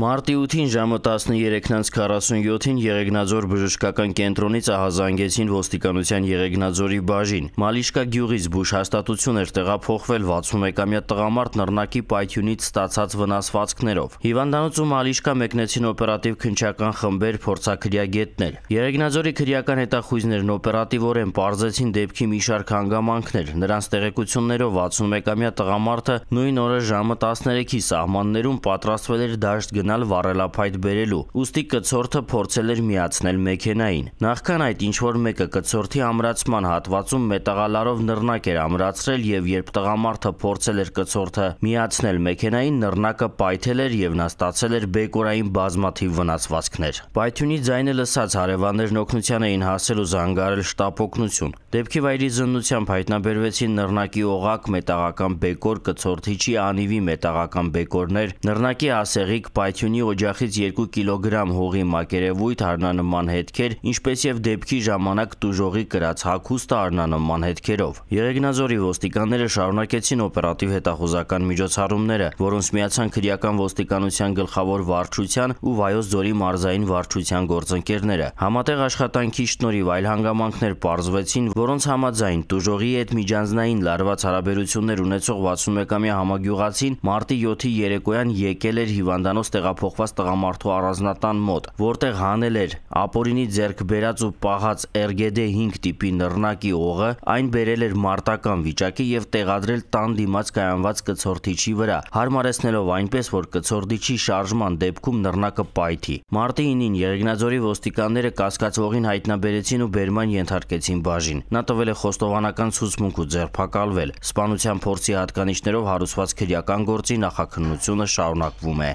Մարտի 8-ին ժամը 13:47-ին Եղեգնաձոր բժշկական կենտրոնից ահազանգեցին ոստիկանության Եղեգնաձորի բաժին։ Մալիշկա գյուղից բուժ հաստատություն էր տեղափոխվել 61-ամյա տղամարդն Նռնակի պայթյունից ստացած վնասվածքներով։ Հիվանդանոցում Մալիշկա մեկնեցին օպերատիվ քնչական խմբեր փորձակրյա գետներ։ Եղեգնաձորի քրեական հետախույզներն օպերատիվորեն բարձեցին դեպքի մի շարք հանգամանքներ։ Նրանց տեղեկություններով 61-ամյա տղամարդը նույն օրը ժամը 13-ի սահմաններում պատրաստվել էր դաշտ գնալ մեկնալ վառելափայտ բերելու։ Ոստի կցորթը փորձել էր միացնել մեքենային։ Նախքան այդ ինչ որ մեկը կցորթի ամրացման հատվածում մետաղալարով նռնակ էր ամրացրել եւ երբ տղամարդը փորձել էր կցորթը միացնել մեքենային, նռնակը պայթել էր եւ նա ստացել էր բեկորային բազմաթիվ վնասվածքներ։ Պայթյունի ձայնը լսած հարևաններն օգնության էին հասել ու զանգարել շտապ օգնություն։ Դեպքի վայրի զննությամբ հայտնաբերվեցին նռնակի օղակ մետաղական բեկոր կցորթիչի անիվի մետաղական բեկորներ, նռնակի ասեղիկ պայ Այթյունի օջախից 2 կիլոգրամ հողի մակերևույթ արնանման հետքեր, ինչպես եւ դեպքի ժամանակ տուժողի կրած հագուստը արնանման հետքերով։ Եղեգնազորի ոստիկանները շարունակեցին օպերատիվ հետախուզական միջոցառումները, որոնց միացան քրեական ոստիկանության գլխավոր վարչության ու Վայոց ձորի մարզային վարչության գործընկերները։ Համատեղ աշխատանքի շնորհիվ այլ հանգամանքներ պարզվեցին, որոնց համաձայն տուժողի հետ միջանձնային լարված հարաբերություններ ունեցող 61-ամյա համագյուղացին մարտի 7-ի երեկոյան եկել էր հիվանդանոց տեղափոխված տղամարդու առանձնատան մոտ, որտեղ հանել էր ապորինի ձեռք բերած ու պահած RGD-5 դե տիպի նռնակի օղը, այն բերել էր մարտական վիճակի եւ տեղադրել տան դիմաց կայանված կցորդիչի վրա, հարմարեցնելով այնպես, որ կցորդիչի շարժման դեպքում նռնակը պայթի։ Մարտի 9-ին Եղիգնաձորի ոստիկանները կասկածողին հայտնաբերեցին ու բերման ենթարկեցին բաժին։ Նա տվել է խոստովանական ցուցմունք ու ձերբակալվել։ Սպանության փորձի հատկանիշներով հարուցված քրեական գործի նախաքննությունը շարունակվում է։